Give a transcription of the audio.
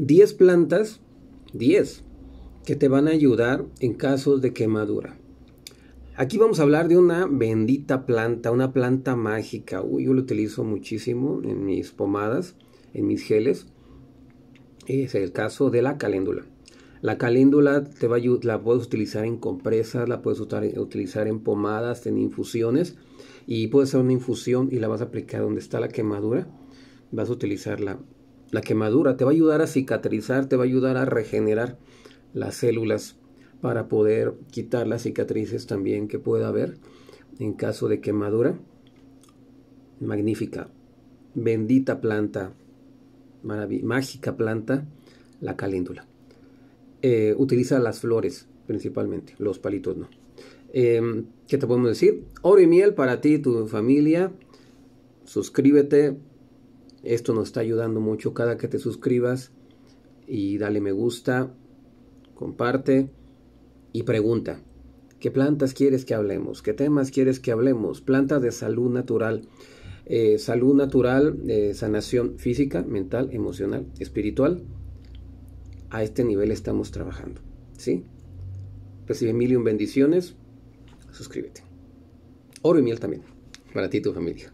10 plantas, 10, que te van a ayudar en casos de quemadura. Aquí vamos a hablar de una bendita planta, una planta mágica. Uy, yo lo utilizo muchísimo en mis pomadas, en mis geles. Es el caso de la caléndula. La caléndula te va la puedes utilizar en compresas, la puedes utilizar en pomadas, en infusiones. Y puedes hacer una infusión y la vas a aplicar donde está la quemadura. Vas a utilizarla la quemadura, te va a ayudar a cicatrizar, te va a ayudar a regenerar las células para poder quitar las cicatrices también que pueda haber en caso de quemadura. Magnífica, bendita planta, mágica planta, la caléndula. Eh, utiliza las flores principalmente, los palitos no. Em, ¿Qué te podemos decir? Oro y miel para ti y tu familia. Suscríbete, esto nos está ayudando mucho cada que te suscribas y dale me gusta, comparte y pregunta. ¿Qué plantas quieres que hablemos? ¿Qué temas quieres que hablemos? Plantas de salud natural. Eh, salud natural, eh, sanación física, mental, emocional, espiritual. A este nivel estamos trabajando. ¿Sí? Recibe mil y un bendiciones. Suscríbete. Oro y miel también. Para ti y tu familia.